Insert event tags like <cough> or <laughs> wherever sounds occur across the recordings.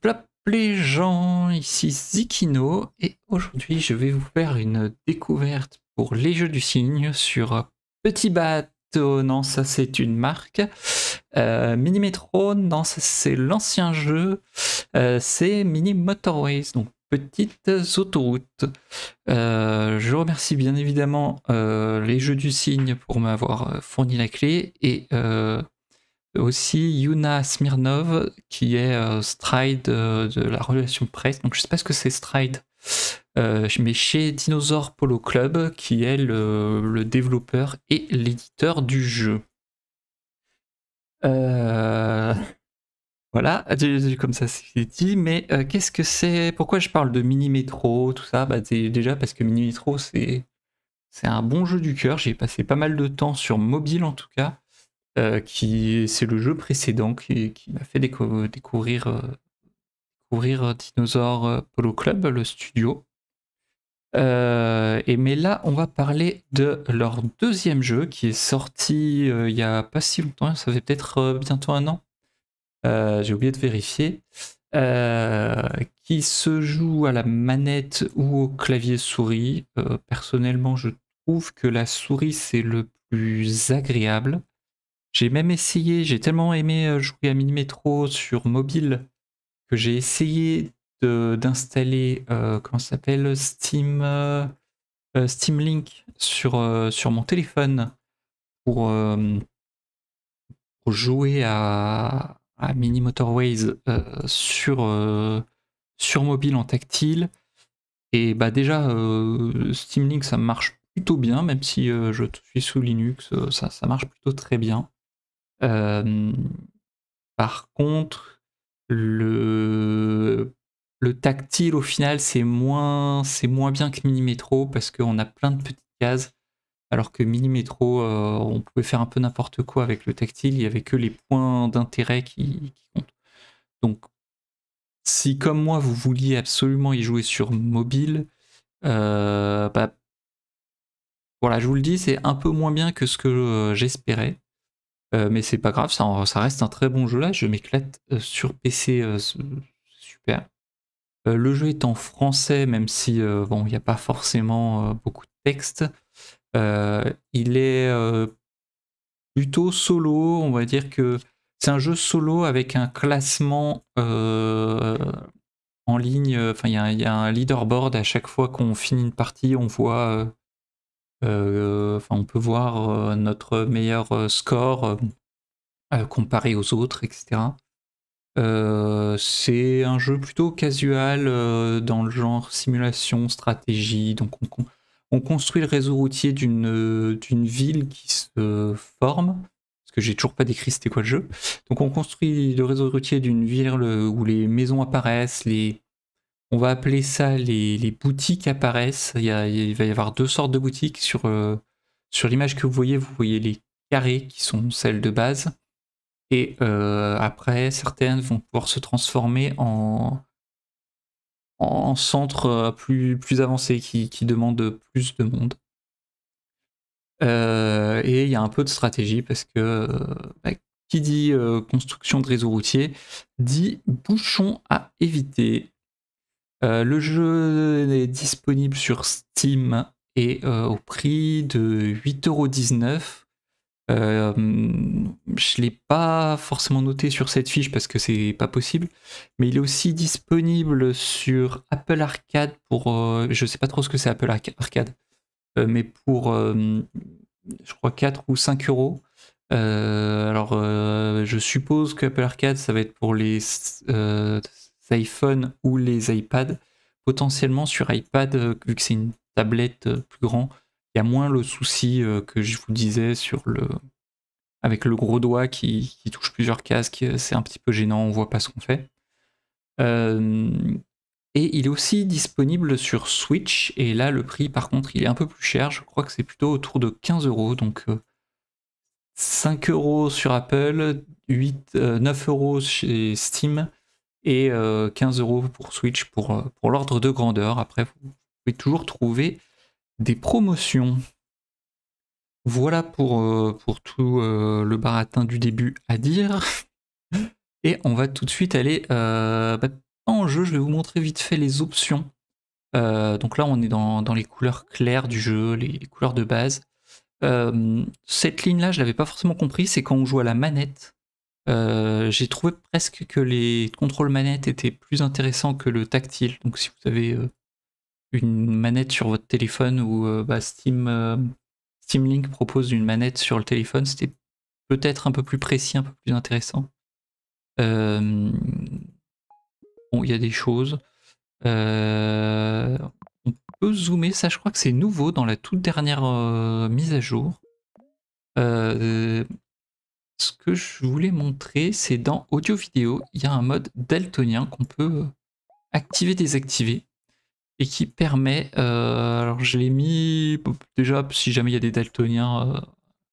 plop les gens, ici Zikino et aujourd'hui je vais vous faire une découverte pour les jeux du cygne sur Petit Bateau, non ça c'est une marque, euh, Mini Metro, non c'est l'ancien jeu, euh, c'est Mini Motorways, donc petites autoroutes. Euh, je remercie bien évidemment les jeux du cygne pour m'avoir fourni la clé et aussi Yuna Smirnov, qui est euh, Stride euh, de la relation presse. Donc je sais pas ce que c'est Stride, euh, mais chez Dinosaur Polo Club, qui est le, développeur et l'éditeur du jeu. Voilà, comme ça c'est dit, mais qu'est-ce que c'est Pourquoi je parle de Mini Metro, tout ça bah, Déjà parce que Mini Metro c'est un bon jeu du cœur, j'ai passé pas mal de temps sur mobile en tout cas, euh, qui c'est le jeu précédent qui, m'a fait découvrir, euh, euh, Dinosaur Polo Club, le studio. mais là, on va parler de leur deuxième jeu qui est sorti il y a pas si longtemps, ça fait peut-être bientôt un an. J'ai oublié de vérifier. qui se joue à la manette ou au clavier souris. personnellement, je trouve que la souris c'est le plus agréable. J'ai même essayé, j'ai tellement aimé euh, jouer à Mini Metro sur mobile que j'ai essayé d'installer, euh, comment s'appelle, Steam, euh, Steam Link sur, sur mon téléphone pour, jouer à, à Mini Motorways sur, sur mobile en tactile. Et bah déjà, Steam Link, ça marche plutôt bien, même si je suis sous Linux, ça marche plutôt très bien par contre, le, le tactile au final c'est moins c'est moins bien que Minimetro parce qu'on a plein de petites cases alors que mini on pouvait faire un peu n'importe quoi avec le tactile il n'y avait que les points d'intérêt qui, comptent donc si comme moi vous vouliez absolument y jouer sur mobile bah, voilà je vous le dis c'est un peu moins bien que ce que j'espérais euh, mais c'est pas grave, ça, reste un très bon jeu là. Je m'éclate euh, sur PC, euh, super. le jeu est en français, même si bon, il n'y a pas forcément beaucoup de texte. il est plutôt solo, on va dire que c'est un jeu solo avec un classement en ligne. Enfin, il y, a un leaderboard à chaque fois qu'on finit une partie, on voit euh, on peut voir euh, notre meilleur euh, score comparé aux autres, etc. c'est un jeu plutôt casual dans le genre simulation, stratégie. Donc on, construit le réseau routier d'une ville qui se forme. Parce que j'ai toujours pas décrit c'était quoi le jeu. Donc on construit le réseau routier d'une ville où les maisons apparaissent, les, on va appeler ça les, boutiques boutiques apparaissent. Il, va y avoir deux sortes de boutiques. Sur, euh, sur l'image que vous voyez, vous voyez les carrés qui sont celles de base. Et euh, après, certaines vont pouvoir se transformer en, en centres euh, plus, plus avancés qui, demandent plus de monde. et il y a un peu de stratégie parce que bah, qui dit construction de réseau routier dit bouchons à éviter. Euh, le jeu est disponible sur Steam et euh, au prix de 8,19€. Euh, je ne l'ai pas forcément noté sur cette fiche parce que c'est pas possible, mais il est aussi disponible sur Apple Arcade pour. je sais pas trop ce que c'est Apple Arcade, mais pour je crois 4 ou 5 euros. alors je suppose que Apple Arcade ça va être pour les iPhone ou les iPad Potentiellement sur iPad, euh, vu que c'est une tablette euh, plus grand, il y a moins le souci euh, que je vous disais sur le avec le gros doigt qui, touche plusieurs casques, c'est un petit peu gênant, on voit pas ce qu'on fait. et il est aussi disponible sur Switch, et là le prix par contre il est un peu plus cher, je crois que c'est plutôt autour de 15 euros, donc 5 euros sur Apple, 8, 9 euros chez Steam, et 15 euh, euros pour Switch pour, euh, pour l'ordre de grandeur. Après, vous pouvez toujours trouver des promotions. Voilà pour, euh, pour tout le baratin du début à dire. Et on va tout de suite aller bah, en jeu. Je vais vous montrer vite fait les options. donc là, on est dans, les couleurs claires du jeu, les couleurs de base. cette ligne-là, je l'avais pas forcément compris. C'est quand on joue à la manette euh, j'ai trouvé presque que les contrôles manettes étaient plus intéressants que le tactile. Donc si vous avez euh, une manette sur votre téléphone ou euh, bah, Steam, Steam, Link propose une manette sur le téléphone, c'était peut-être un peu plus précis, un peu plus intéressant. bon, il y a des choses. on peut zoomer, ça je crois que c'est nouveau dans la toute dernière mise à jour ce que je voulais montrer, c'est dans audio vidéo, il y a un mode daltonien qu'on peut euh, activer, désactiver et qui permet, euh, alors je l'ai mis déjà si jamais il y a des daltoniens, euh,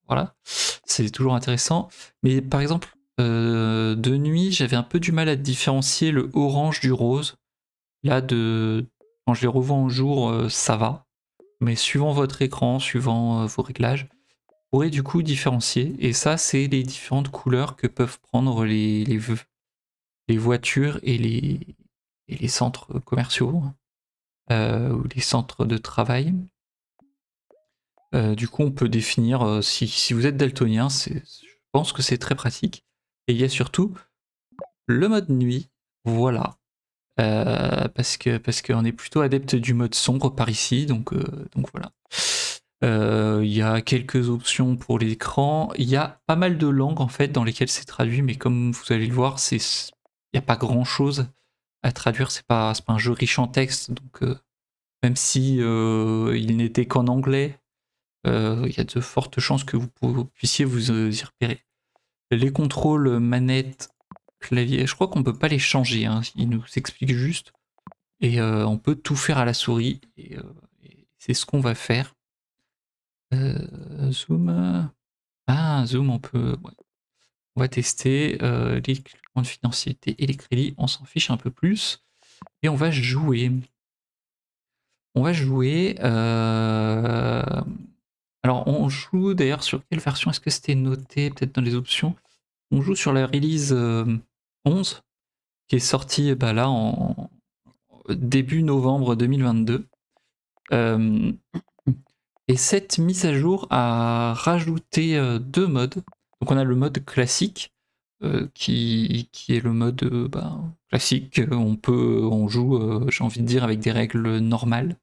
voilà, c'est toujours intéressant. Mais par exemple, de nuit, j'avais un peu du mal à différencier le orange du rose. Là, de quand je les revois en jour, ça va. Mais suivant votre écran, suivant vos réglages, pourrait du coup différencier. Et ça, c'est les différentes couleurs que peuvent prendre les, voitures et les, centres commerciaux euh, ou les centres de travail. Euh, du coup, on peut définir, euh, si, vous êtes daltonien, je pense que c'est très pratique. Et il y a surtout le mode nuit, voilà. parce que parce qu'on est plutôt adepte du mode sombre par ici, donc, donc voilà. Euh, il y a quelques options pour l'écran. Il y a pas mal de langues en fait dans lesquelles c'est traduit, mais comme vous allez le voir, il n'y a pas grand chose à traduire. C'est pas, pas un jeu riche en texte, donc euh, même si euh, il n'était qu'en anglais, il y a de fortes chances que vous puissiez vous y repérer. Les contrôles manette, clavier, je crois qu'on peut pas les changer, hein. il nous explique juste. Et on peut tout faire à la souris, et c'est ce qu'on va faire. Euh, zoom. Euh, ah, zoom, on peut. On va tester euh, les comptes financiers et les crédits. On s'en fiche un peu plus. Et on va jouer. On va jouer. Alors, on joue d'ailleurs sur quelle version Est-ce que c'était noté Peut-être dans les options. On joue sur la release 11 qui est sortie bah, là en début novembre 2022. Et cette mise à jour a rajouté euh, deux modes. Donc on a le mode classique, euh, qui, qui, est le mode euh, ben, classique. On peut, on joue, j'ai envie de dire, avec des règles normales.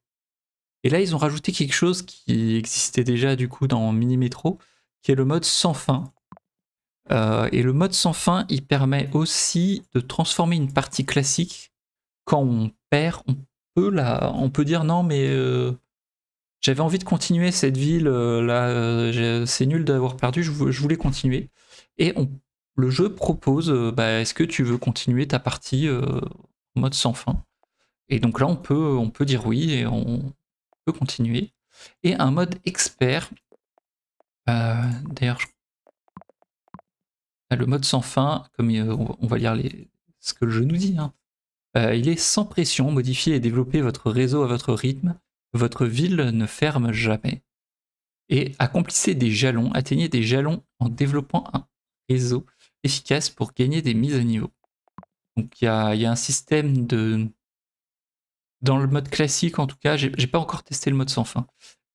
Et là, ils ont rajouté quelque chose qui existait déjà du coup dans Mini Metro, qui est le mode sans fin. et le mode sans fin, il permet aussi de transformer une partie classique. Quand on perd, on peut, la, on peut dire non, mais j'avais envie de continuer cette ville, euh, là, euh, c'est nul d'avoir perdu, je, voulais continuer. Et le jeu propose, euh, bah, est-ce que tu veux continuer ta partie en mode sans fin Et donc là, on peut, on peut dire oui et on peut continuer. Et un mode expert, d'ailleurs, bah, le mode sans fin, comme on va lire ce que le jeu nous dit, hein. il est sans pression, modifier et développer votre réseau à votre rythme, votre ville ne ferme jamais. Et accomplissez des jalons, atteignez des jalons en développant un réseau efficace pour gagner des mises à niveau. Donc il y a, un système de... Dans le mode classique en tout cas, j'ai pas encore testé le mode sans fin,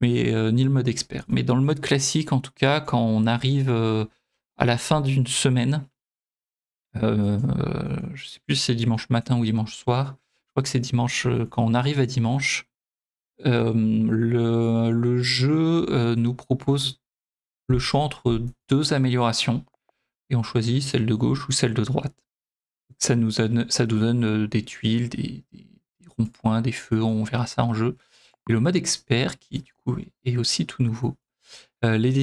mais euh, ni le mode expert. Mais dans le mode classique en tout cas, quand on arrive euh, à la fin d'une semaine, euh, je sais plus si c'est dimanche matin ou dimanche soir, je crois que c'est dimanche, quand on arrive à dimanche, le, jeu euh, nous propose le choix entre deux améliorations et on choisit celle de gauche ou celle de droite. Ça nous donne, euh, des tuiles, des, ronds-points, des feux, on verra ça en jeu. Et le mode expert qui du coup est aussi tout nouveau. Euh, les,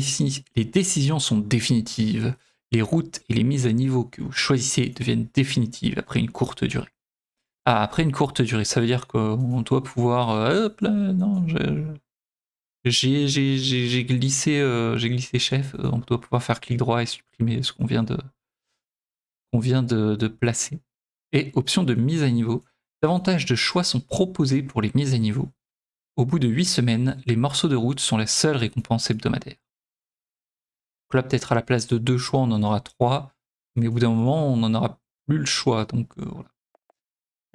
décisions sont définitives. Les routes et les mises à niveau que vous choisissez deviennent définitives après une courte durée. Ah, après une courte durée, ça veut dire qu'on doit pouvoir. Euh, hop là, non, j'ai, glissé, euh, j'ai glissé chef. Euh, on doit pouvoir faire clic droit et supprimer ce qu'on vient de, qu'on vient de, placer. Et option de mise à niveau. Davantage de choix sont proposés pour les mises à niveau. Au bout de 8 semaines, les morceaux de route sont la seule récompense hebdomadaire. Donc là, peut-être à la place de deux choix, on en aura trois, mais au bout d'un moment, on n'en aura plus le choix. Donc voilà.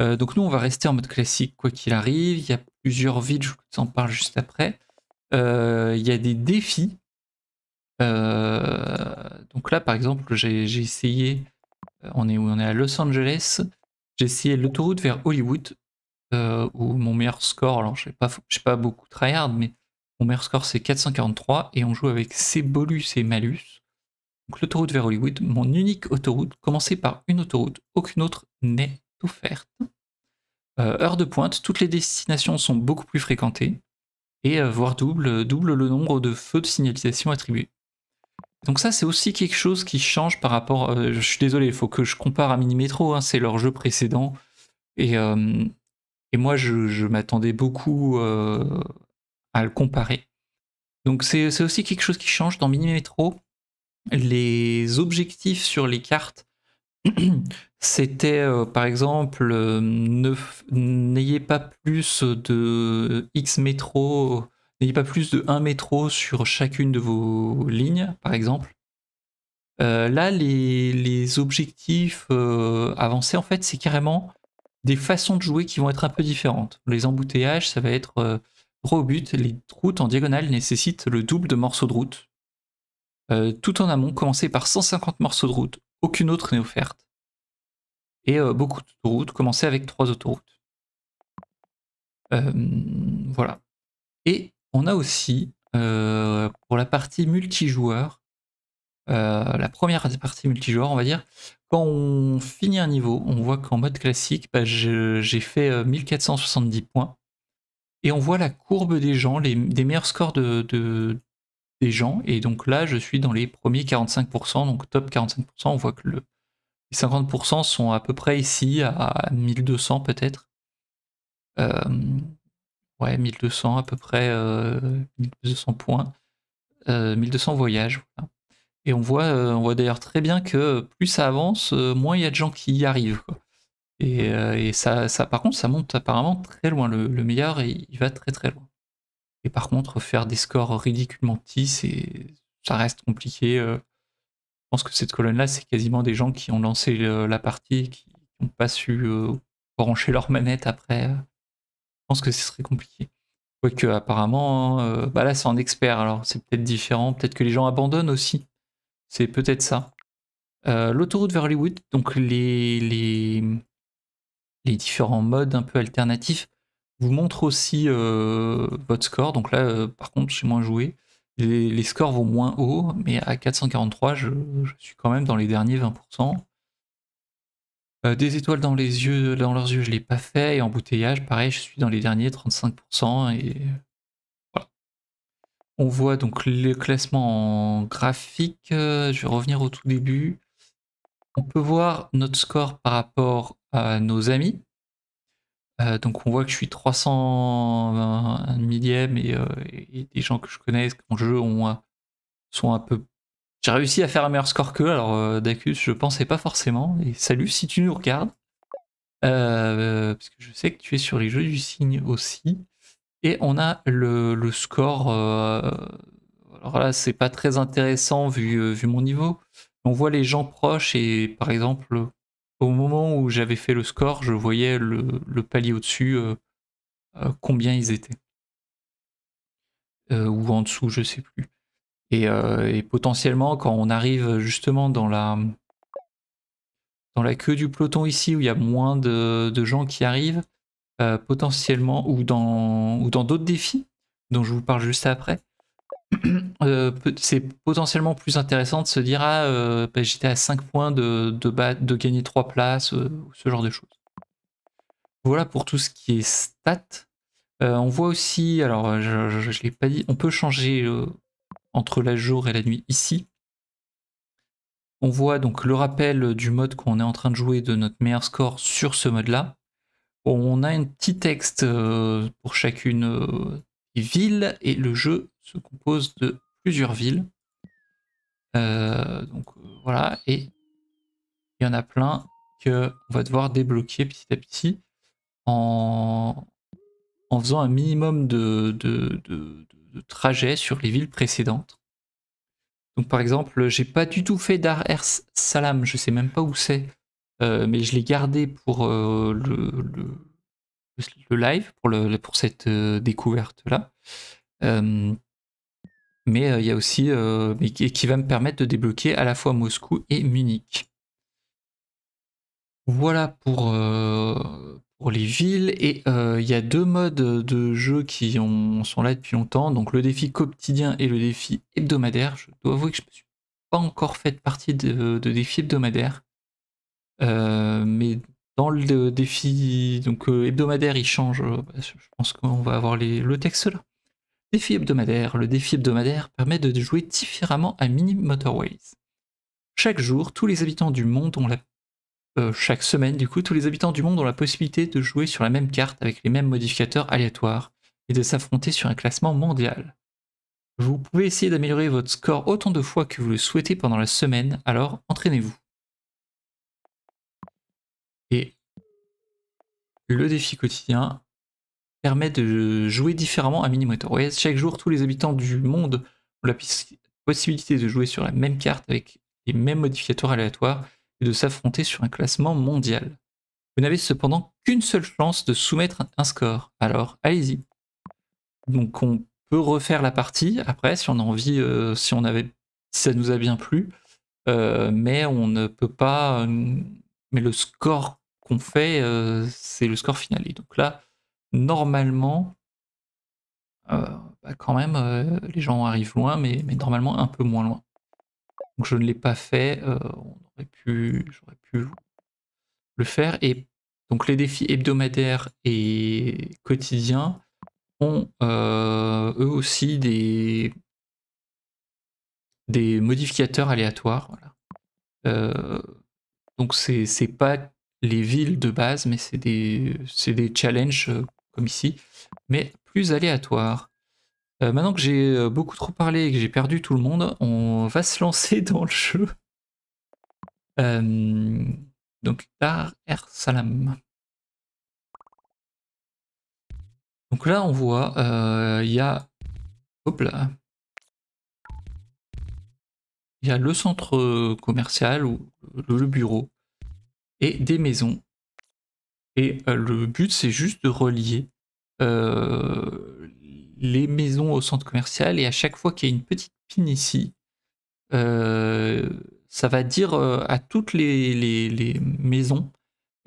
Euh, donc nous, on va rester en mode classique quoi qu'il arrive. Il y a plusieurs villes, je vous en parle juste après. Euh, il y a des défis. Euh, donc là, par exemple, j'ai essayé, on est où On est à Los Angeles. J'ai essayé l'autoroute vers Hollywood, où mon meilleur score, alors je ne pas, pas beaucoup tryhard, mais mon meilleur score c'est 443, et on joue avec Sebolus et malus. Donc l'autoroute vers Hollywood, mon unique autoroute, commencé par une autoroute, aucune autre n'est offerte. Euh, heure de pointe, toutes les destinations sont beaucoup plus fréquentées et euh, voire double, le nombre de feux de signalisation attribués. Donc ça, c'est aussi quelque chose qui change par rapport. Euh, je suis désolé, il faut que je compare à Minimetro, hein, c'est leur jeu précédent et, moi, je, je m'attendais beaucoup à le comparer. Donc c'est aussi quelque chose qui change dans Minimetro. Les objectifs sur les cartes <clears throat> c'était euh, par exemple euh, n'ayez pas plus de X métro, n'ayez pas plus de 1 métro sur chacune de vos lignes, par exemple. Euh, là, les, les objectifs avancés, en fait, c'est carrément des façons de jouer qui vont être un peu différentes. Les embouteillages, ça va être gros but. Les routes en diagonale nécessitent le double de morceaux de route. tout en amont, commencez par 150 morceaux de route aucune autre n'est offerte. Et beaucoup beaucoup d'autoroutes, commencer avec trois autoroutes. Euh, voilà. Et on a aussi, euh, pour la partie multijoueur, euh, la première partie multijoueur, on va dire, quand on finit un niveau, on voit qu'en mode classique, bah, j'ai fait 1470 points. Et on voit la courbe des gens, les, des meilleurs scores de, des gens. Et donc là, je suis dans les premiers 45%, donc top 45%. On voit que le, les 50% sont à peu près ici, à 1200 peut-être. Euh, ouais, 1200 à peu près, 1200 euh, points, 1200 euh, voyages. Et on voit, on voit d'ailleurs très bien que plus ça avance, moins il y a de gens qui y arrivent. Et, et ça, ça, par contre, ça monte apparemment très loin. Le, meilleur, il va très très loin. Et par contre, faire des scores ridiculement petits, ça reste compliqué. Euh. Je pense que cette colonne-là, c'est quasiment des gens qui ont lancé euh, la partie et qui n'ont pas su euh, brancher leur manette après. Je pense que ce serait compliqué. Quoique, apparemment, hein, bah là, c'est un expert, alors c'est peut-être différent. Peut-être que les gens abandonnent aussi. C'est peut-être ça. L'autoroute vers Hollywood, donc les différents modes un peu alternatifs vous montre aussi euh, votre score. Donc là, euh, par contre, j'ai moins joué. Les, scores vont moins haut, mais à 443, je, suis quand même dans les derniers 20%. Euh, des étoiles dans les yeux, dans leurs yeux, je l'ai pas fait. Et embouteillage, pareil, je suis dans les derniers 35%. Et voilà. On voit donc le classement en graphique. Je vais revenir au tout début. On peut voir notre score par rapport à nos amis. Euh, donc on voit que je suis 300 millième euh, et, des gens que je connais en jeu ont, sont un peu... J'ai réussi à faire un meilleur score qu'eux, alors euh, Dacus, je pensais pas forcément. Et salut si tu nous regardes. parce que je sais que tu es sur les jeux du signe aussi. Et on a le, score. alors là, c'est pas très intéressant vu, vu mon niveau. On voit les gens proches et par exemple, au moment où j'avais fait le score, je voyais le, palier au-dessus, euh, euh, combien ils étaient. Euh, ou en dessous, je sais plus. Et, potentiellement, quand on arrive justement dans la, dans la queue du peloton ici, où il y a moins de, gens qui arrivent, potentiellement, ou dans ou dans d'autres défis, dont je vous parle juste après, <clears throat> Euh, c'est potentiellement plus intéressant de se dire ah euh, bah, j'étais à 5 points de, gagner 3 places, euh, ou ce genre de choses. Voilà pour tout ce qui est stats. on voit aussi, alors je, l'ai pas dit, on peut changer entre la jour et la nuit ici. On voit donc le rappel du mode qu'on est en train de jouer de notre meilleur score sur ce mode-là. On a un petit texte pour chacune ville et le jeu se compose de plusieurs villes. Euh, donc euh, voilà, et il y en a plein que on va devoir débloquer petit à petit en, en faisant un minimum de, de, trajets sur les villes précédentes. Donc par exemple, j'ai pas du tout fait Dar Ers Salam, je sais même pas où c'est, euh, mais je l'ai gardé pour le, live, pour, le, pour cette découverte là mais euh, il y a aussi euh, qui va me permettre de débloquer à la fois Moscou et Munich. Voilà pour, euh, pour les villes. Et il y a deux modes de jeu qui sont là depuis longtemps. Donc le défi quotidien et le défi hebdomadaire. Je dois avouer que je ne suis pas encore fait partie de, de défi hebdomadaire. mais dans le défi donc, hebdomadaire, il change. Bah, je pense qu'on va avoir le texte là. Défi hebdomadaire. Le défi hebdomadaire permet de jouer différemment à Mini Motorways. Chaque jour, tous les habitants du monde ont la euh, chaque semaine, du coup, tous les habitants du monde ont la possibilité de jouer sur la même carte avec les mêmes modificateurs aléatoires et de s'affronter sur un classement mondial. Vous pouvez essayer d'améliorer votre score autant de fois que vous le souhaitez pendant la semaine, alors entraînez-vous. Et le défi quotidien, permet de jouer différemment à Minimator. Chaque jour, tous les habitants du monde ont la possibilité de jouer sur la même carte avec les mêmes modificateurs aléatoires et de s'affronter sur un classement mondial. Vous n'avez cependant qu'une seule chance de soumettre un score, alors allez-y. Donc on peut refaire la partie après si on a envie, euh, si on avait, ça nous a bien plu, euh, mais on ne peut pas. Euh, mais le score qu'on fait, c'est le score final. donc là, normalement, euh, bah, quand même, euh, les gens arrivent loin, mais, normalement un peu moins loin. Donc je ne l'ai pas fait, euh, on aurait pu, j'aurais pu le faire. Et donc les défis hebdomadaires et quotidiens ont eux aussi des, modificateurs aléatoires. donc c'est pas les villes de base, mais c'est des, des challenges ici, mais plus aléatoire. Euh, maintenant que j'ai euh, beaucoup trop parlé et que j'ai perdu tout le monde, on va se lancer dans le jeu. Euh, donc Dar Er Salam. Donc là on voit, il ya y a... Hop là. Il y a le centre commercial ou le bureau et des maisons et euh, le but, c'est juste de relier euh, les maisons au centre commercial. Et à chaque fois qu'il y a une petite pin ici, euh, ça va dire à toutes les, maisons.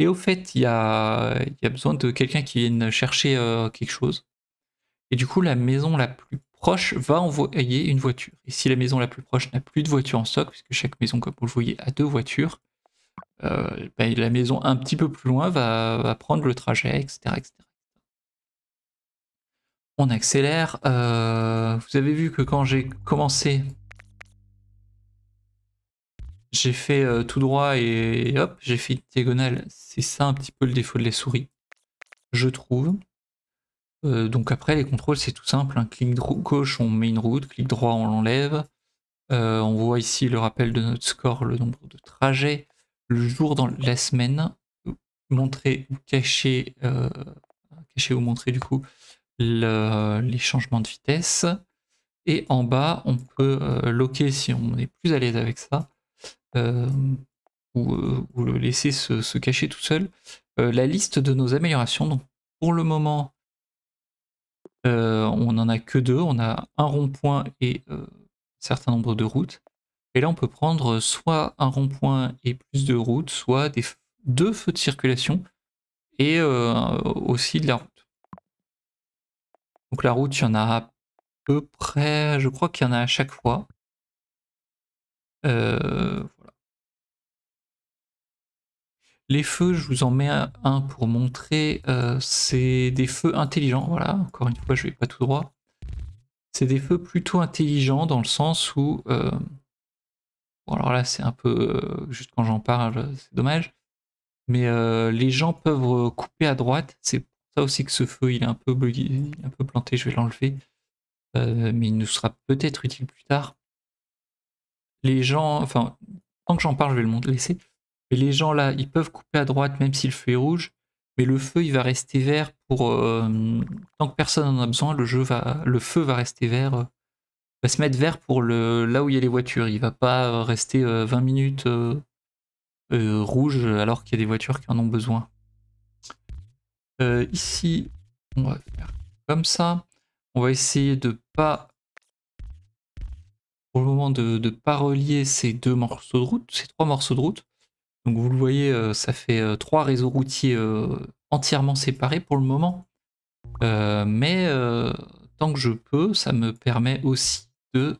Et au fait, il y a, y a, besoin de quelqu'un qui vienne chercher quelque chose. Et du coup, la maison la plus proche va envoyer une voiture. Et si la maison la plus proche n'a plus de voiture en stock, puisque chaque maison, comme vous le voyez, a deux voitures, euh, ben, la maison un petit peu plus loin va, prendre le trajet, etc. On accélère. Euh, vous avez vu que quand j'ai commencé j'ai fait euh, tout droit et, hop, j'ai fait une diagonale. C'est ça un petit peu le défaut de la souris, je trouve. donc après, les contrôles, c'est tout simple. un hein. Clic gauche, on met une route. Clic droit, on l'enlève. on voit ici le rappel de notre score, le nombre de trajets le jour dans la semaine, montrer ou cacher, euh, cacher ou montrer du coup les changements de vitesse. Et en bas, on peut euh, loquer si on est plus à l'aise avec ça, euh, ou, le laisser se, cacher tout seul, la liste de nos améliorations. Donc pour le moment, on n'en a que deux, on a un rond-point et un certain nombre de routes. Et là, on peut prendre soit un rond-point et plus de routes, soit des deux feux de circulation et euh, aussi de la route. Donc la route, il y en a à peu près, je crois qu'il y en a à chaque fois. Euh, voilà. Les feux, je vous en mets un pour montrer, euh, c'est des feux intelligents. Voilà, encore une fois, je vais pas tout droit. C'est des feux plutôt intelligents dans le sens où alors là, c'est un peu. Euh, juste quand j'en parle, c'est dommage. Mais euh, les gens peuvent couper à droite. C'est pour ça aussi que ce feu, il est un peu, un peu planté. Je vais l'enlever. Euh, mais il nous sera peut-être utile plus tard. Les gens. Enfin, tant que j'en parle, je vais le laisser. Mais les gens là, ils peuvent couper à droite même si le feu est rouge. Mais le feu, il va rester vert pour. tant que personne n'en a besoin, le, jeu va, le feu va rester vert va se mettre vert pour le, là où il y a les voitures. Il va pas euh, rester 20 euh, minutes euh, rouge alors qu'il y a des voitures qui en ont besoin. ici, on va faire comme ça. On va essayer de pas pour le moment de ne pas relier ces deux morceaux de route, ces trois morceaux de route. Donc vous le voyez, ça fait trois réseaux routiers entièrement séparés pour le moment. mais tant que je peux, ça me permet aussi euh,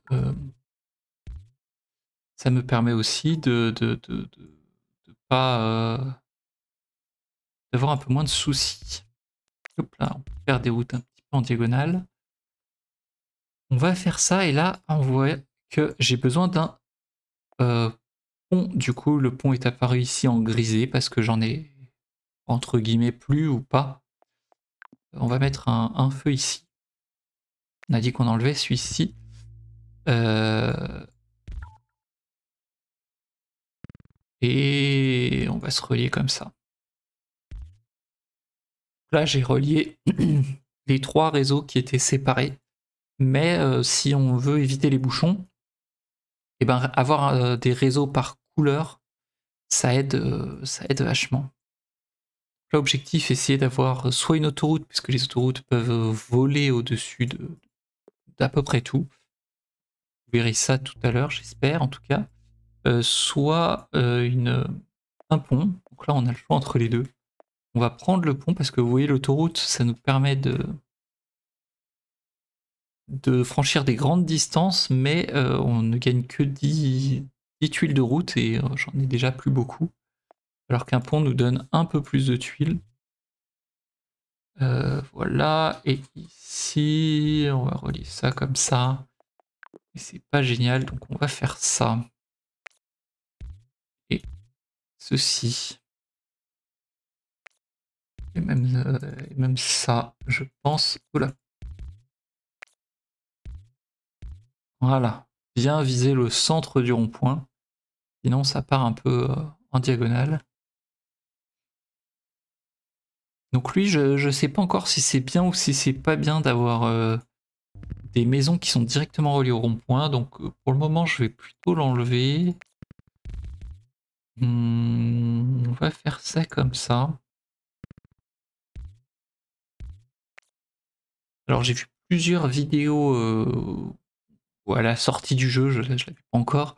ça me permet aussi de de, pas... Euh, d'avoir un peu moins de soucis. Hop là, on peut faire des routes un petit peu en diagonale. On va faire ça et là, on voit que j'ai besoin d'un euh, pont. Du coup, le pont est apparu ici en grisé parce que j'en ai entre guillemets plus ou pas. On va mettre un feu ici. On a dit qu'on enlevait celui-ci. Euh, et on va se relier comme ça. Là, j'ai relié <clears throat> les trois réseaux qui étaient séparés. Mais euh, si on veut éviter les bouchons, et eh ben, avoir euh, des réseaux par couleur, ça aide, ça aide vachement. L'objectif, essayer d'avoir soit une autoroute, puisque les autoroutes peuvent voler au-dessus d'à peu près tout, vous verrez ça tout à l'heure, j'espère en tout cas, euh, soit euh, une, un pont. Donc là, on a le choix entre les deux. On va prendre le pont parce que vous voyez, l'autoroute, ça nous permet de, de franchir des grandes distances, mais euh, on ne gagne que 10, 10 tuiles de route et j'en ai déjà plus beaucoup. Alors qu'un pont nous donne un peu plus de tuiles. voilà, et ici, on va relier ça comme ça c'est pas génial, donc on va faire ça. Et ceci. Et même, euh, même ça, je pense. Voilà. Bien viser le centre du rond-point. Sinon, ça part un peu euh, en diagonale. Donc lui, je ne sais pas encore si c'est bien ou si c'est pas bien d'avoir... Euh, des maisons qui sont directement reliées au rond-point. Donc euh, pour le moment, je vais plutôt l'enlever. Hmm, on va faire ça comme ça. Alors j'ai vu plusieurs vidéos euh, à la sortie du jeu, je pas encore.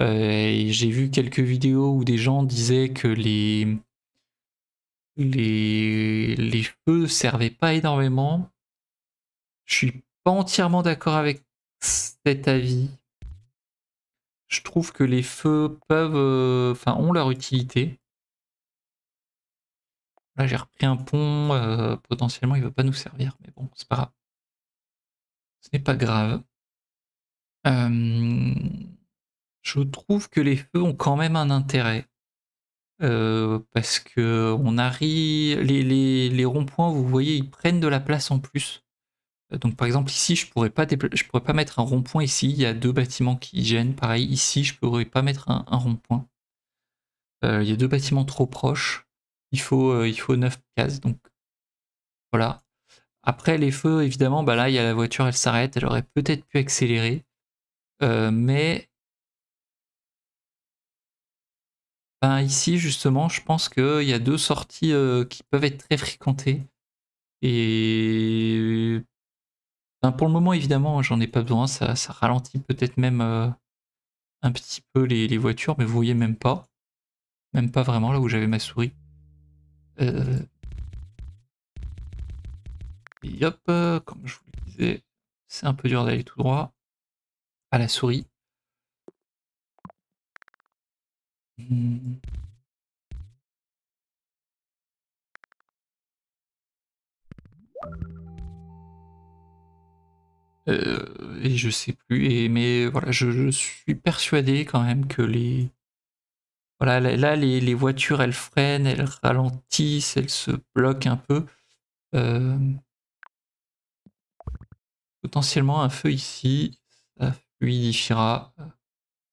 Euh, j'ai vu quelques vidéos où des gens disaient que les, les, les feux servaient pas énormément. Je suis entièrement d'accord avec cet avis. Je trouve que les feux peuvent, euh, enfin, ont leur utilité. Là, j'ai repris un pont. Euh, potentiellement, il va pas nous servir, mais bon, c'est pas grave. Ce n'est pas grave. Euh, je trouve que les feux ont quand même un intérêt. parce que on arrive, les, les, les ronds-points, vous voyez, ils prennent de la place en plus. Donc par exemple ici je pourrais pas je pourrais pas mettre un rond-point ici, il y a deux bâtiments qui gênent. Pareil ici je pourrais pas mettre un, rond-point. Euh, il y a deux bâtiments trop proches. Il faut, euh, il faut 9 cases donc voilà. Après les feux évidemment bah là il y a la voiture elle s'arrête, elle aurait peut-être pu accélérer. Euh, mais ben, ici justement je pense qu'il y a deux sorties qui peuvent être très fréquentées. Et ben, pour le moment, évidemment, j'en ai pas besoin. Ça, ralentit peut-être même euh, un petit peu les, voitures, mais vous voyez même pas. Même pas vraiment là où j'avais ma souris. Euh... euh comme je vous le disais, c'est un peu dur d'aller tout droit à la souris. Hmm. Euh, et je sais plus. Et, mais voilà, je, suis persuadé quand même que les. Voilà, là, les, voitures, elles freinent, elles ralentissent, elles se bloquent un peu. Euh, potentiellement un feu ici, ça fluidifiera. Euh,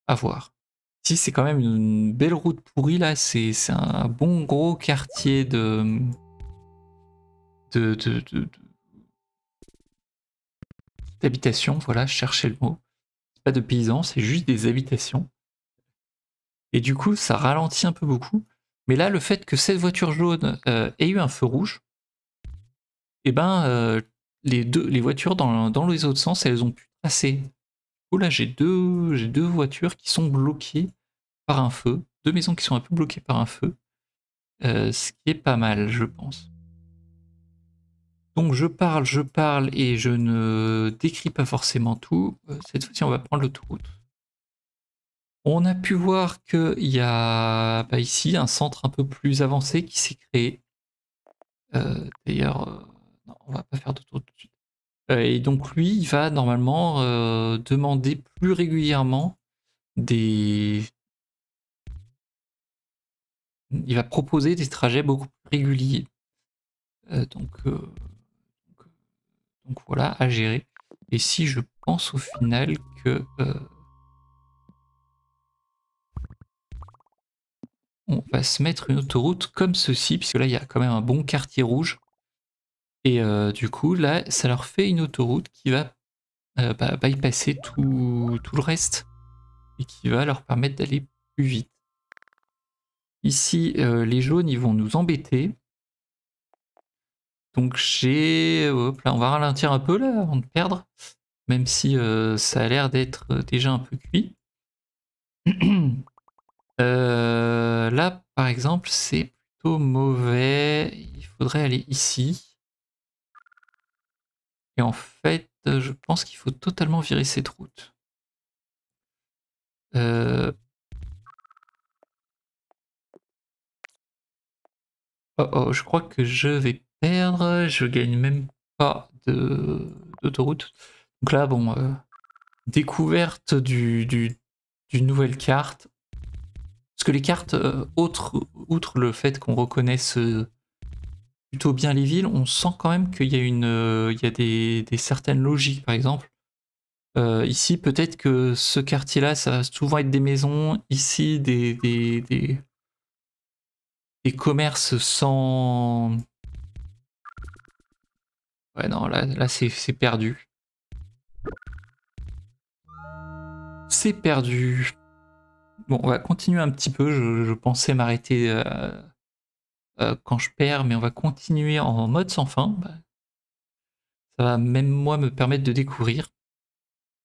à voir. Si c'est quand même une belle route pourrie là, c'est un bon gros quartier de, de, de habitation, voilà, je cherchais le mot. Pas de paysans, c'est juste des habitations. Et du coup, ça ralentit un peu beaucoup. Mais là, le fait que cette voiture jaune euh, ait eu un feu rouge, et eh ben, euh, les, deux, les voitures dans, dans les autres sens, elles ont pu passer. Oh là, j'ai deux, j'ai deux voitures qui sont bloquées par un feu, deux maisons qui sont un peu bloquées par un feu, euh, ce qui est pas mal, je pense. Donc je parle, je parle et je ne décris pas forcément tout. Euh, cette fois-ci, on va prendre l'autoroute. On a pu voir qu'il y a bah, ici un centre un peu plus avancé qui s'est créé. Euh, d'ailleurs, euh, on on va pas faire d'autoroute tout de suite. et donc lui, il va normalement demander plus régulièrement des... Il va proposer des trajets beaucoup plus réguliers. donc donc voilà, à gérer. Et si je pense au final que... Euh, on va se mettre une autoroute comme ceci, puisque là il y a quand même un bon quartier rouge. Et euh, du coup, là, ça leur fait une autoroute qui va euh, bah, bypasser tout, le reste et qui va leur permettre d'aller plus vite. Ici, les jaunes, ils vont nous embêter. Donc j'ai... là, on va ralentir un peu là avant de perdre, même si euh, ça a l'air d'être euh, déjà un peu cuit. <clears throat> Euh, là, par exemple, c'est plutôt mauvais. Il faudrait aller ici. Et en fait, je pense qu'il faut totalement virer cette route. Oh oh, je crois que je vais perdre. Je gagne même pas d'autoroute. Donc là, bon, euh, découverte du, du, d'une nouvelle carte. Parce que les cartes, euh, outre le fait qu'on reconnaisse euh, plutôt bien les villes, on sent quand même qu'il y a, une, il y a des, certaines logiques, par exemple. ici, peut-être que ce quartier-là, ça va souvent être des maisons. Ici, des, des, des, des commerces sans, Ouais, non, là, là c'est perdu. C'est perdu. Bon, on va continuer un petit peu. Je, pensais m'arrêter euh, euh, quand je perds, mais on va continuer en mode sans fin. Bah, ça va même moi me permettre de découvrir.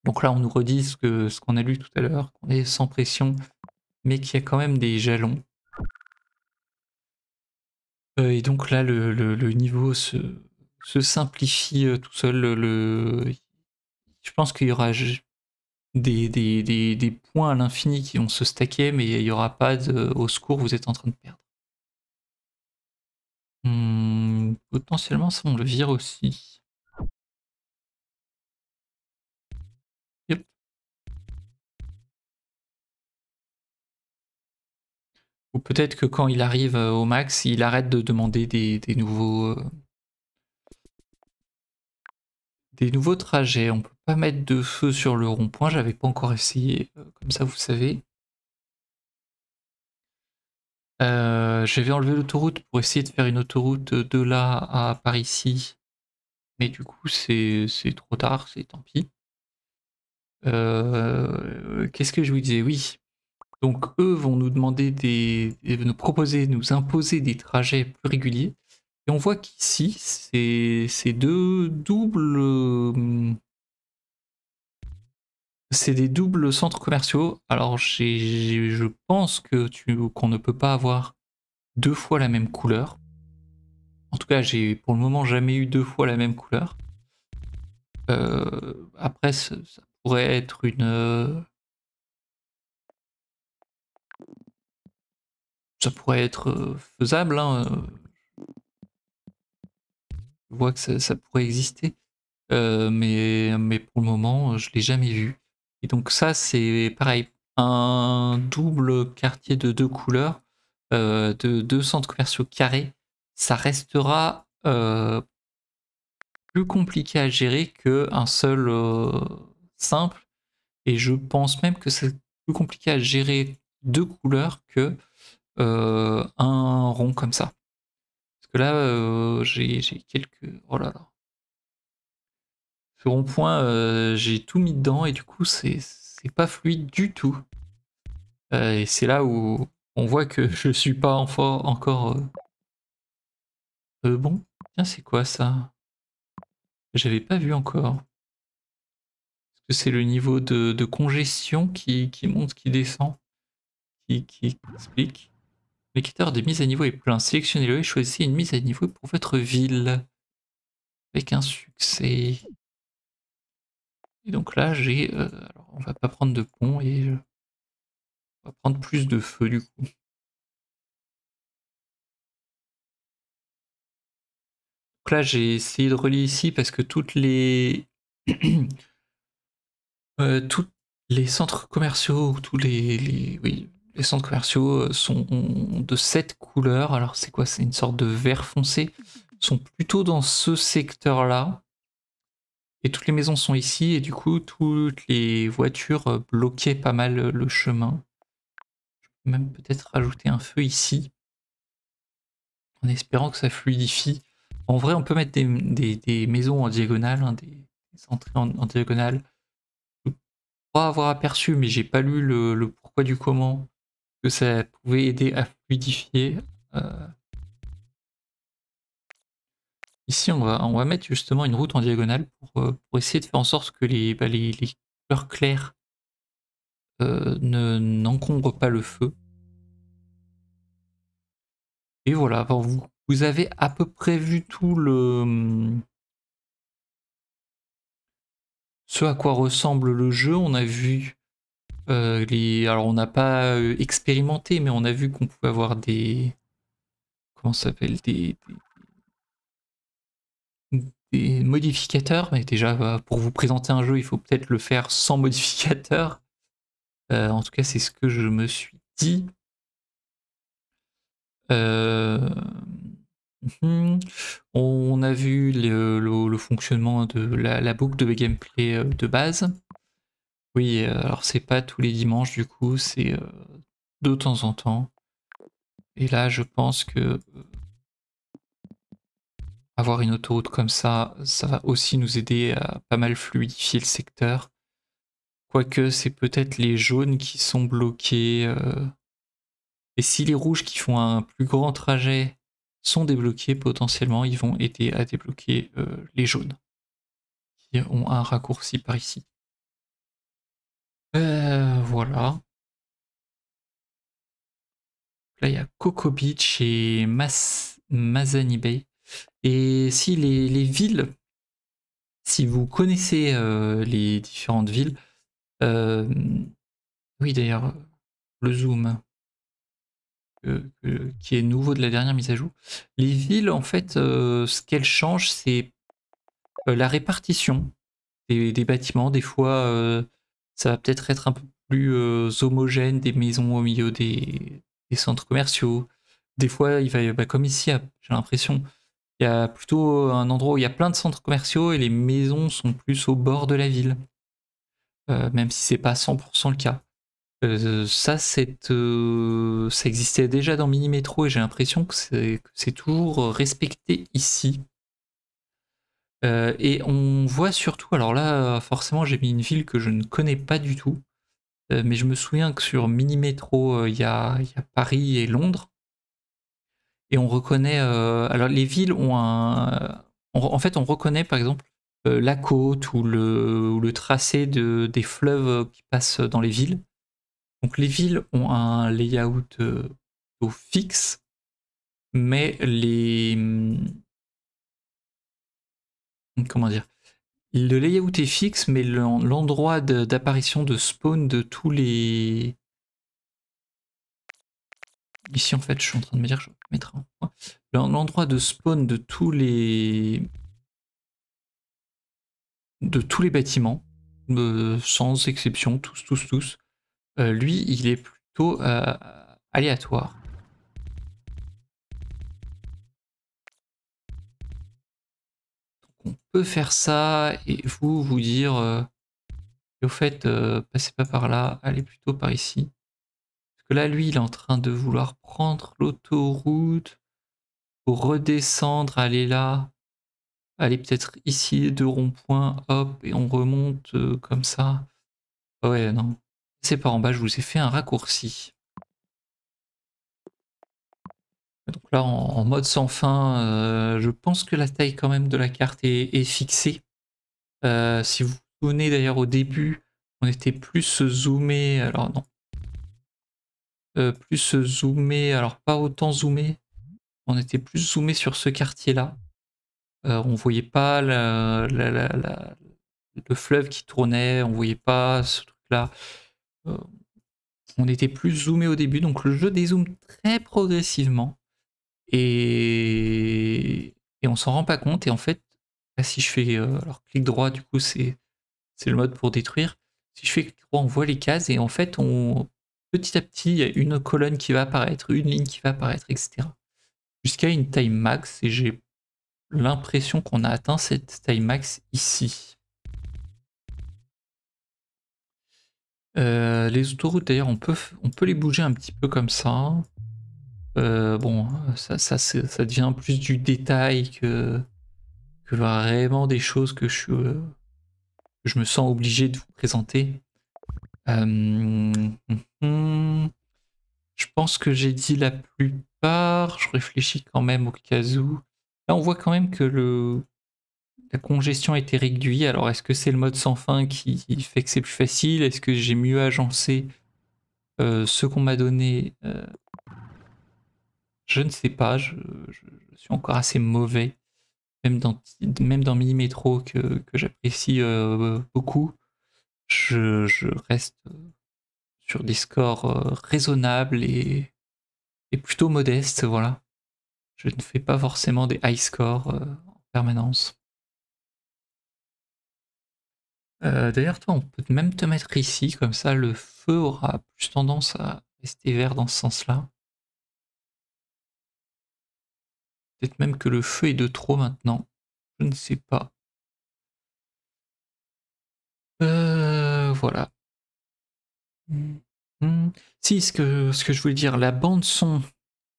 Donc là, on nous redit ce qu'on a lu tout à l'heure, qu'on est sans pression, mais qu'il y a quand même des jalons. Euh, et donc là, le niveau se, se simplifie euh, tout seul. Le, Je pense qu'il y aura des, des, points à l'infini qui vont se stacker, mais il n'y aura pas de au secours, vous êtes en train de perdre. Hum, potentiellement, ça, on le vire aussi. Ou peut-être que quand il arrive euh, au max, il arrête de demander des, nouveaux... Euh, des nouveaux trajets. On peut pas mettre de feu sur le rond-point, j'avais pas encore essayé, euh, comme ça vous savez. Euh, je vais enlever l'autoroute pour essayer de faire une autoroute de là à par ici. Mais du coup, c'est trop tard, c'est tant pis. Euh, qu'est-ce que je vous disais Oui. Donc, eux vont nous demander des. nous proposer, nous imposer des trajets plus réguliers. Et on voit qu'ici, c'est deux doubles... Euh, c'est des doubles centres commerciaux. Alors je pense que qu'on ne peut pas avoir deux fois la même couleur. En tout cas, j'ai pour le moment jamais eu deux fois la même couleur. Euh, après, ça, pourrait être une... Euh, ça pourrait être faisable. Hein, je vois que ça, pourrait exister. Euh, mais, pour le moment, je ne l'ai jamais vu. Et donc ça, c'est pareil, un double quartier de deux couleurs, euh, de deux centres commerciaux carrés, ça restera euh, plus compliqué à gérer qu'un seul simple. Et je pense même que c'est plus compliqué à gérer deux couleurs que un rond comme ça. Parce que là, euh, j'ai quelques. Oh là là. Ce point euh, j'ai tout mis dedans et du coup, c'est pas fluide du tout. Euh, et c'est là où on voit que <laughs> je suis pas en encore. bon, tiens, c'est quoi ça J'avais pas vu encore. Est-ce que c'est le niveau de, congestion qui, qui, monte, qui descend, qui, qui explique Indicateur de mise à niveau est plein. Sélectionnez-le et choisissez une mise à niveau pour votre ville. Avec un succès. Et donc là, j'ai... Euh, alors, on va pas prendre de pont et... on va prendre plus de feu, du coup. Donc là, j'ai essayé de relier ici parce que toutes les... <clears throat> euh, les centres commerciaux, tous les, les, oui, les centres commerciaux euh, sont de cette couleur. Alors c'est quoi C'est une sorte de vert foncé. Ils sont plutôt dans ce secteur-là. Et toutes les maisons sont ici. Et du coup, toutes les voitures euh, bloquaient pas mal euh, le chemin. Je peux même peut-être rajouter un feu ici. En espérant que ça fluidifie. En vrai, on peut mettre des, maisons en diagonale, hein, des, entrées en, Je diagonale avoir aperçu, mais j'ai pas lu le, pourquoi du comment que ça pouvait aider à fluidifier. Euh. Ici, on va, on va mettre justement une route en diagonale pour, euh, essayer de faire en sorte que les, bah, les, couleurs claires euh, ne n'encombrent pas le feu. Et voilà, vous, vous avez à peu près vu tout le... Ce à quoi ressemble le jeu, on a vu euh, alors on n'a pas euh, expérimenté, mais on a vu qu'on pouvait avoir des... Comment ça s'appelle des... des... modificateurs. Mais déjà, bah, pour vous présenter un jeu, il faut peut-être le faire sans <laughs> modificateur. Euh, en tout cas, c'est ce que je me suis dit. Hmm, on a vu le, fonctionnement de la, boucle de gameplay de base. Oui, euh, alors c'est pas tous les dimanches du coup, c'est euh, de temps en temps. Et là, je pense que euh, avoir une autoroute comme ça, ça va aussi nous aider à pas mal fluidifier le secteur. Quoique c'est peut-être les jaunes qui sont bloqués. Et si les rouges qui font un plus grand trajet sont débloqués, potentiellement ils vont aider à débloquer les jaunes qui ont un raccourci par ici. Euh, voilà. Là, il y a Coco Beach et Mas Mazani Bay. Et si les, villes, si vous connaissez euh, les différentes villes, euh, oui d'ailleurs, le zoom qui est nouveau de la dernière mise à jour, les villes en fait, ce qu'elles changent, c'est la répartition des, des, bâtiments. Des fois, ça va peut-être être un peu plus euh, homogène, des maisons au milieu des, centres commerciaux. Des fois, il va, bah, comme ici, j'ai l'impression, il y a plutôt euh, un endroit où il y a plein de centres commerciaux et les maisons sont plus au bord de la ville, euh, même si c'est pas 100% le cas. ça, ça existait déjà dans Mini Métro et j'ai l'impression que c'est, toujours respecté ici. Euh, et on voit surtout, alors là, forcément, j'ai mis une ville que je ne connais pas du tout, euh, mais je me souviens que sur Mini Métro, euh, il y, a, Paris et Londres. Et on reconnaît. alors, les villes ont un. en fait, on reconnaît, par exemple, la côte ou le, ou le tracé de, des fleuves qui passent dans les villes. Donc, les villes ont un layout fixe, mais les hum, comment dire le layout est fixe, mais l'endroit d'apparition de spawn de tous les. Ici, en fait, je suis en train de me dire, je vais mettre un L'endroit de spawn de tous les. de tous les bâtiments, euh, sans exception, tous, tous, tous. Euh, lui, il est plutôt euh, aléatoire. faire ça et vous vous dire euh, au fait euh, passez pas par là, allez plutôt par ici. Parce que là lui il est en train de vouloir prendre l'autoroute pour redescendre, aller là, aller peut-être ici deux ronds-points, hop et on remonte euh, comme ça. Ah ouais non, c'est par en bas, je vous ai fait un raccourci. Donc là, en, mode sans fin, euh, je pense que la taille quand même de la carte est, fixée. Euh, si vous vous souvenez d'ailleurs au début, on était plus zoomé, alors non. Euh, plus zoomé, alors pas autant zoomé, on était plus zoomé sur ce quartier-là. on voyait pas le fleuve qui tournait, on voyait pas ce truc-là on était plus zoomé au début, donc le jeu dézoome très progressivement. Et, on s'en rend pas compte. Et en fait, bah, si je fais euh, alors clic droit, du coup, c'est le mode pour détruire. Si je fais clic droit, on voit les cases et en fait, on, petit à petit, il y a une colonne qui va apparaître, une ligne qui va apparaître, etc. Jusqu'à une taille max. Et j'ai l'impression qu'on a atteint cette taille max ici. Euh, les autoroutes, d'ailleurs, on peut, on peut les bouger un petit peu comme ça. Euh, bon, ça, ça, ça, devient plus du détail que, vraiment des choses que je, euh, je me sens obligé de vous présenter. Euh, je pense que j'ai dit la plupart. Je réfléchis quand même au cas où. Là, on voit quand même que le, la congestion a été réduite. Alors, est-ce que c'est le mode sans fin qui fait que c'est plus facile Est-ce que j'ai mieux agencé ce qu'on m'a donné je ne sais pas, je, suis encore assez mauvais, même dans, même dans que, j'apprécie euh, beaucoup. Je, reste euh, sur des scores euh, raisonnables et, plutôt modestes, voilà. Je ne fais pas forcément des high scores en permanence. D'ailleurs, toi, on peut même te mettre ici, comme ça le feu aura plus tendance à rester vert dans ce sens-là. Peut-être même que le feu est de trop maintenant. Je ne sais pas. Euh, voilà. Hmm. Hmm. Si, ce que, ce que je voulais dire, la bande son,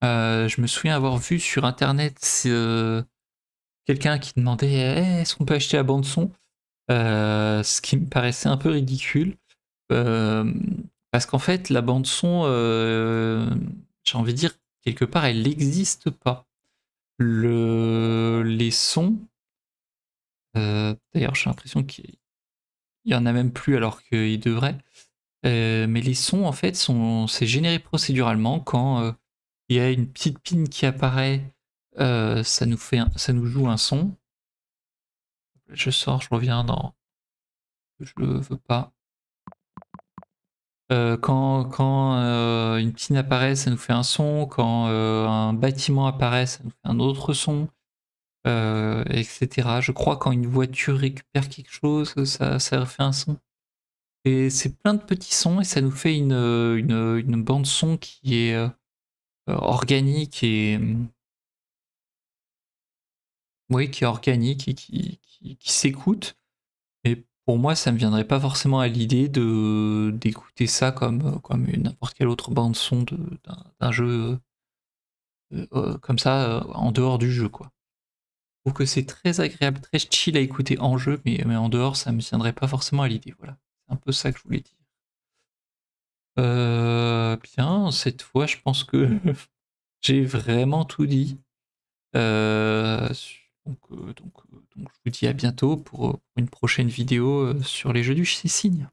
euh, je me souviens avoir vu sur internet euh, quelqu'un qui demandait eh, est-ce qu'on peut acheter la bande son Ce qui me paraissait un peu ridicule. parce qu'en fait, la bande son, j'ai envie de dire, quelque part, elle n'existe pas. Les sons. Euh, d'ailleurs, j'ai l'impression qu'il y en a même plus alors qu'il devrait. Euh, mais les sons, en fait, sont c'est généré procéduralement. Quand euh, il y a une petite pin qui apparaît, ça, nous fait ça nous joue un son. Je sors, je reviens dans. Je le veux pas. Euh, quand, euh, une piscine apparaît, ça nous fait un son. Quand euh, un bâtiment apparaît, ça nous fait un autre son, etc. Je crois quand une voiture récupère quelque chose, ça, ça fait un son. Et c'est plein de petits sons et ça nous fait une, bande son qui est organique et mmh, oui, qui est organique et qui, qui s'écoute. Et pour moi, ça me viendrait pas forcément à l'idée d'écouter ça comme comme n'importe quelle autre bande son d'un jeu euh, euh, comme ça euh, en dehors du jeu quoi. Je trouve que c'est très agréable, très chill à écouter en jeu, mais, en dehors, ça me viendrait pas forcément à l'idée. Voilà, c'est un peu ça que je voulais dire. bien, cette fois, je pense que <laughs> j'ai vraiment tout dit. Euh, euh, donc, je vous dis à bientôt pour euh, une prochaine vidéo sur les jeux du Signe.